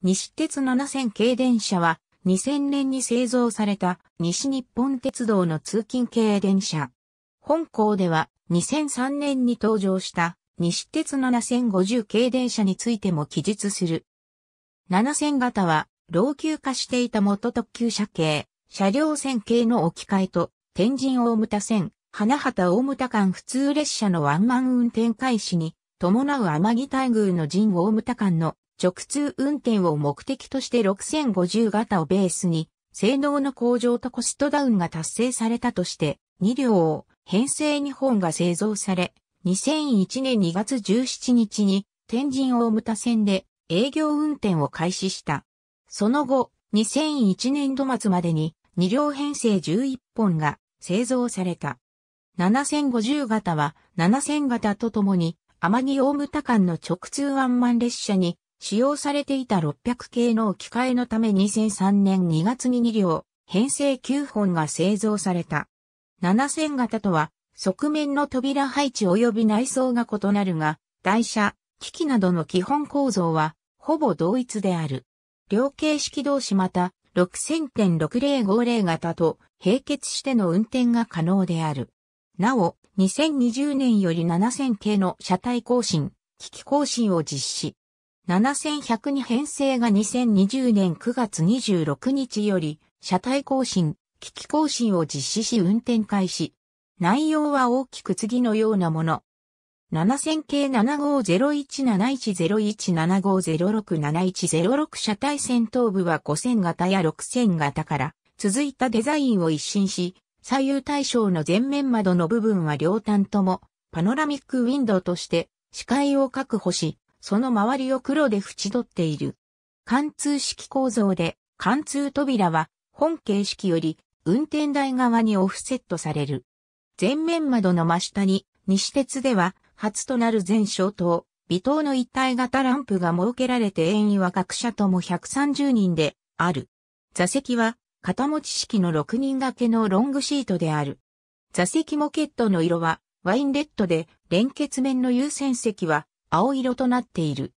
西鉄7000系電車は2000年に製造された西日本鉄道の通勤系電車。本校では2003年に登場した西鉄7050系電車についても記述する。7000型は老朽化していた元特急車系、車両線系の置き換えと天神大牟田線、花畑大牟田間普通列車のワンマン運転開始に伴う天城大宮の神大牟田間の直通運転を目的として6050型をベースに、性能の向上とコストダウンが達成されたとして、2両を編成2本が製造され、2001年2月17日に天神大牟田線で営業運転を開始した。その後、2001年度末までに2両編成11本が製造された。7050型は7000型とともに天城大牟田間の直通ワンマン列車に使用されていた600系の置き換えのため2003年2月に2両、編成9本が製造された。7000型とは、側面の扉配置及び内装が異なるが、台車、機器などの基本構造は、ほぼ同一である。両形式同士また、6000.6050型と並結しての運転が可能である。なお、2020年より7000系の車体更新、機器更新を実施。7100に編成が2020年9月26日より、車体更新、機器更新を実施し運転開始。内容は大きく次のようなもの。7000系7501710175067106車体先頭部は5000型や6000型から続いたデザインを一新し、左右対称の前面窓の部分は両端ともパノラミックウィンドウとして視界を確保し、その周りを黒で縁取っている。貫通式構造で、貫通扉は本形式より運転台側にオフセットされる。前面窓の真下に、西鉄では初となる全小灯、微灯の一体型ランプが設けられて遠位は各社とも130人である。座席は片持ち式の6人掛けのロングシートである。座席モケットの色はワインレッドで連結面の優先席は青色となっている。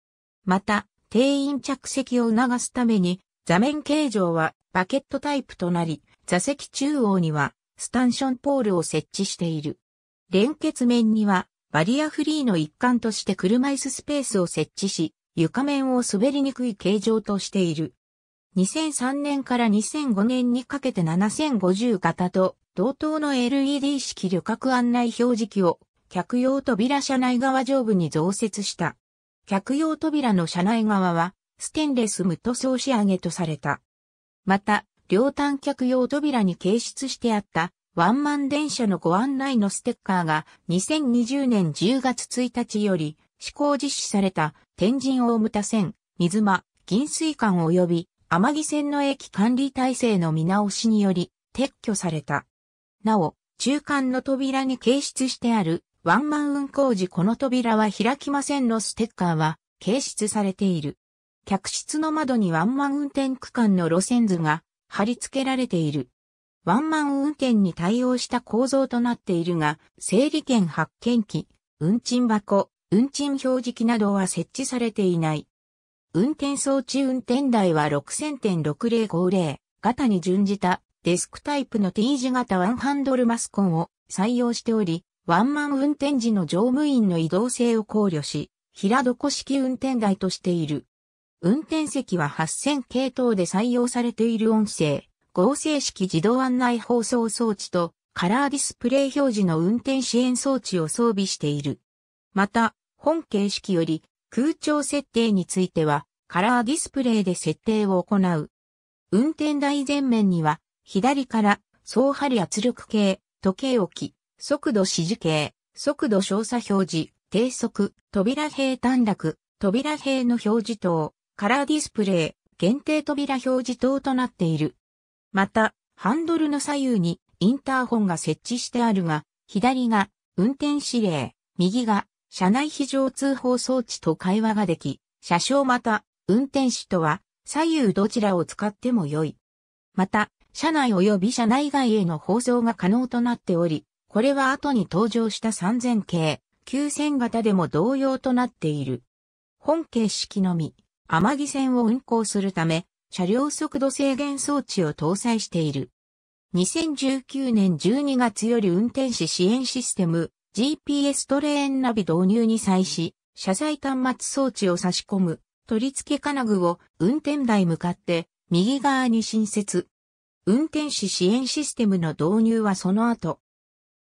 また、定員着席を促すために、座面形状はバケットタイプとなり、座席中央にはスタンションポールを設置している。連結面にはバリアフリーの一環として車椅子スペースを設置し、床面を滑りにくい形状としている。2003年から2005年にかけて7050型と同等の LED 式旅客案内表示器を客用扉車内側上部に増設した。客用扉の車内側は、ステンレス無塗装仕上げとされた。また、両端客用扉に掲出してあった、ワンマン電車のご案内のステッカーが2020年10月1日より施行実施された天神大牟田線、水間、銀水間及び天城線の駅管理体制の見直しにより撤去された。なお、中間の扉に掲出してあるワンマン運行時この扉は開きませんのステッカーは掲出されている。客室の窓にワンマン運転区間の路線図が貼り付けられている。ワンマン運転に対応した構造となっているが、整理券発券機、運賃箱、運賃表示機などは設置されていない。運転装置運転台は6000.6050型に準じたデスクタイプの T 字型ワンハンドルマスコンを採用しており、ワンマン運転時の乗務員の移動性を考慮し、平床式運転台としている。運転席は8000系統で採用されている音声、合成式自動案内放送装置とカラーディスプレイ表示の運転支援装置を装備している。また、本形式より空調設定についてはカラーディスプレイで設定を行う。運転台前面には左から総張圧力計、時計置き、速度指示計、速度照射表示、低速、扉閉短絡、扉閉の表示灯、カラーディスプレイ、限定扉表示灯となっている。また、ハンドルの左右にインターホンが設置してあるが、左が運転指令、右が車内非常通報装置と会話ができ、車掌また運転手とは左右どちらを使っても良い。また、車内及び車内外への放送が可能となっており、これは後に登場した3000系、9000型でも同様となっている。本形式のみ、天城線を運行するため、車両速度制限装置を搭載している。2019年12月より運転士支援システム GPS トレーンナビ導入に際し、車載端末装置を差し込む取り付け金具を運転台向かって右側に新設。運転士支援システムの導入はその後、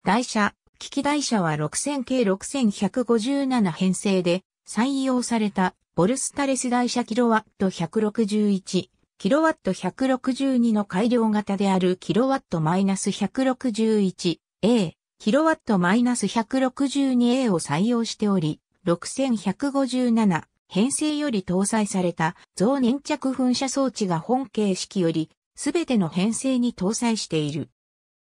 台車、機器台車は6000 k 6157編成で採用されたボルスタレス台車キロワット161、キロワット162の改良型であるキロワットマイナス -161A、キロワットマイナス -162A を採用しており、6157編成より搭載された増粘着噴射装置が本形式よりすべての編成に搭載している。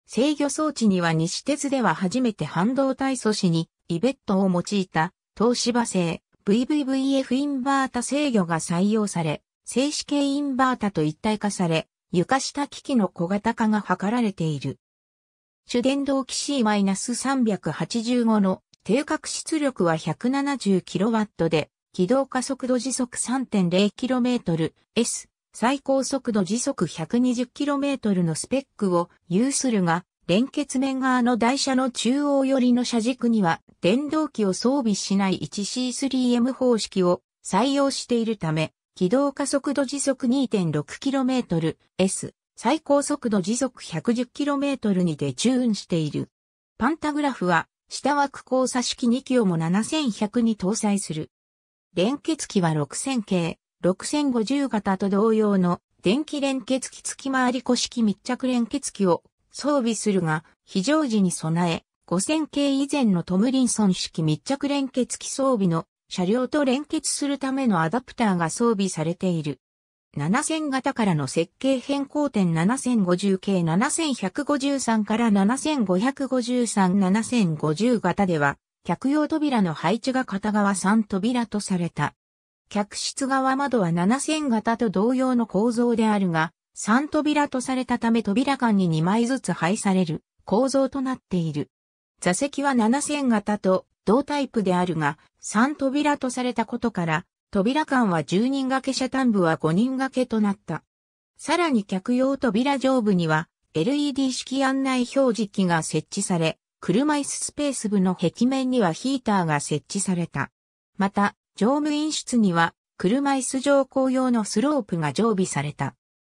制御装置には西鉄では初めて半導体素子にイベットを用いた東芝製 VVVF インバータ制御が採用され、静止系インバータと一体化され、床下機器の小型化が図られている。主電動機 C-385 の定格出力は 170kW で、起動加速度時速 3.0km/s 最高速度時速 120km のスペックを有するが、連結面側の台車の中央寄りの車軸には電動機を装備しない 1C3M 方式を採用しているため、軌道加速度時速 2.6km S 最高速度時速 110km にでチューンしている。パンタグラフは下枠交差式2機をも7100に搭載する。連結機は6000系、6050型と同様の電気連結機付き回り古式密着連結機を装備するが、非常時に備え、5000系以前のトムリンソン式密着連結機装備の車両と連結するためのアダプターが装備されている。7000型からの設計変更点7050系7153から75537050型では、客用扉の配置が片側3扉とされた。客室側窓は7000型と同様の構造であるが、3扉とされたため扉間に2枚ずつ配される構造となっている。座席は7000型と同タイプであるが、3扉とされたことから、扉間は10人掛け車端部は5人掛けとなった。さらに客用扉上部には LED 式案内表示器が設置され、車椅子スペース部の壁面にはヒーターが設置された。また、乗務員室には車椅子乗降用のスロープが常備された。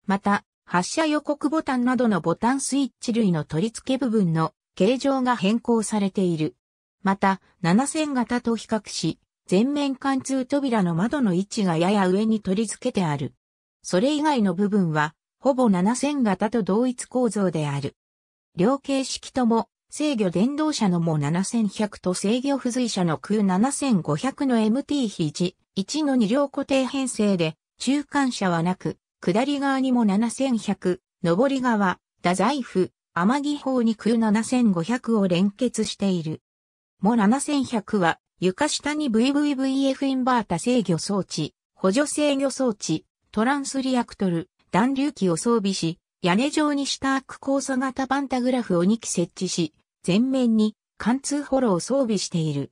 また、発車予告ボタンなどのボタンスイッチ類の取り付け部分の形状が変更されている。また、7000型と比較し、全面貫通扉の窓の位置がやや上に取り付けてある。それ以外の部分は、ほぼ7000型と同一構造である。両形式とも制御電動車のも7100と制御付随車の空7500の MT 比1、1の2両固定編成で、中間車はなく、下り側にも7100、上り側、太宰府、天城方に空7500を連結している。も7100は、床下に VVVF インバータ制御装置、補助制御装置、トランスリアクトル、暖流器を装備し、屋根状に下アーク交差型パンタグラフを2機設置し、全面に貫通ホロを装備している。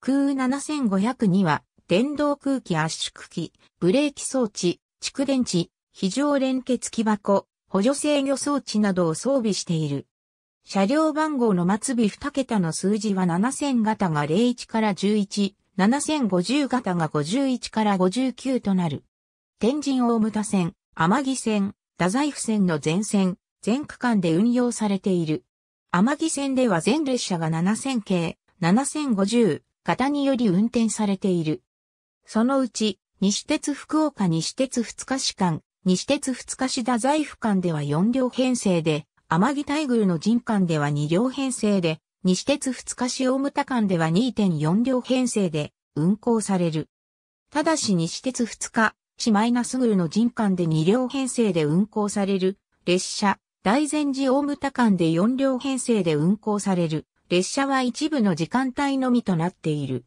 空7500には、電動空気圧縮機、ブレーキ装置、蓄電池、非常連結機箱、補助制御装置などを装備している。車両番号の末尾2桁の数字は7000型が01から11、7050型が51から59となる。天神大牟田線、天城線、太宰府線の全線、全区間で運用されている。天城線では全列車が7000系、7050型により運転されている。そのうち、西鉄福岡西鉄二日市間、西鉄二日市太宰府間では4両編成で、天城大宮の人間では2両編成で、西鉄二日市大牟田間では2.4両編成で運行される。ただし西鉄二日、市マイナスグルの人間で2両編成で運行される列車大善寺大牟田間で4両編成で運行される列車は一部の時間帯のみとなっている。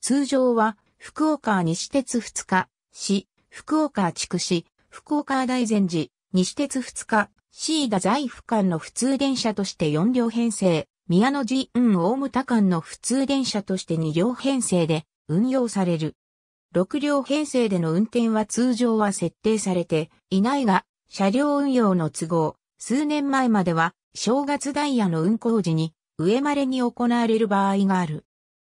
通常は福岡西鉄2日、市、福岡地区市、福岡大善寺、西鉄2日、市ー財在府間の普通電車として4両編成、宮野寺運大牟田間の普通電車として2両編成で運用される。6両編成での運転は通常は設定されていないが、車両運用の都合、数年前までは正月ダイヤの運行時に上までに行われる場合がある。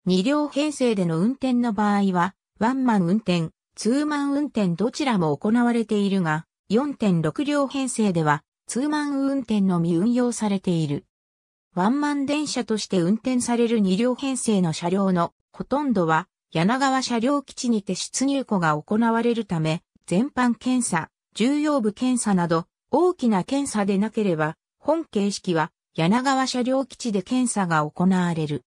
2両編成での運転の場合は、ワンマン運転、ツーマン運転どちらも行われているが、4.6両編成では、ツーマン運転のみ運用されている。ワンマン電車として運転される2両編成の車両のほとんどは、柳川車両基地にて出入庫が行われるため、全般検査、重要部検査など、大きな検査でなければ、本形式は柳川車両基地で検査が行われる。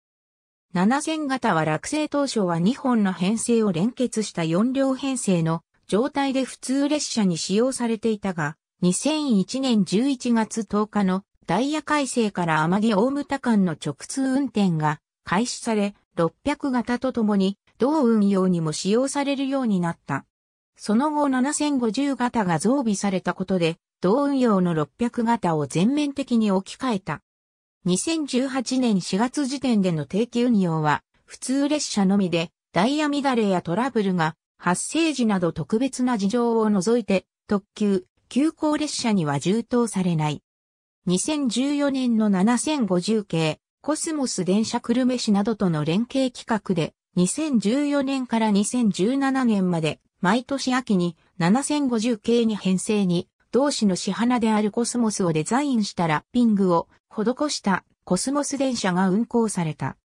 7000型は落成当初は2本の編成を連結した4両編成の状態で普通列車に使用されていたが、2001年11月10日のダイヤ改正から天城大牟田間の直通運転が開始され、600型とともに同運用にも使用されるようになった。その後7050型が増備されたことで、同運用の600型を全面的に置き換えた。2018年4月時点での定期運用は、普通列車のみで、ダイヤ乱れやトラブルが発生時など特別な事情を除いて、特急、急行列車には充当されない。2014年の7050系、コスモス電車久留米市などとの連携企画で、2014年から2017年まで、毎年秋に7050系に編成に同志の市花であるコスモスをデザインしたラッピングを施したコスモス電車が運行された。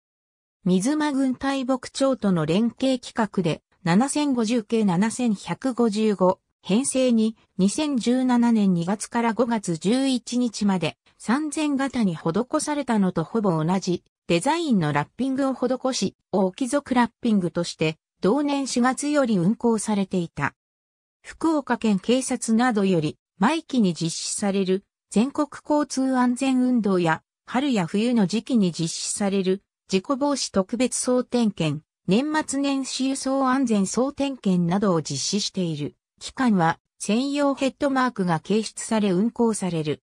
水間軍大牧町との連携企画で7050系7155編成に2017年2月から5月11日まで3000型に施されたのとほぼ同じデザインのラッピングを施し、大貴族ラッピングとして同年4月より運行されていた。福岡県警察などより毎期に実施される全国交通安全運動や春や冬の時期に実施される事故防止特別総点検、年末年始輸送安全総点検などを実施している期間は専用ヘッドマークが掲出され運行される。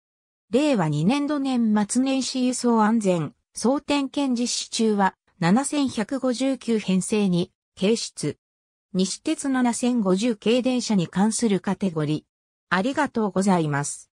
令和2年度年末年始輸送安全総点検実施中は7159編成に掲出。西鉄7050系電車に関するカテゴリありがとうございます。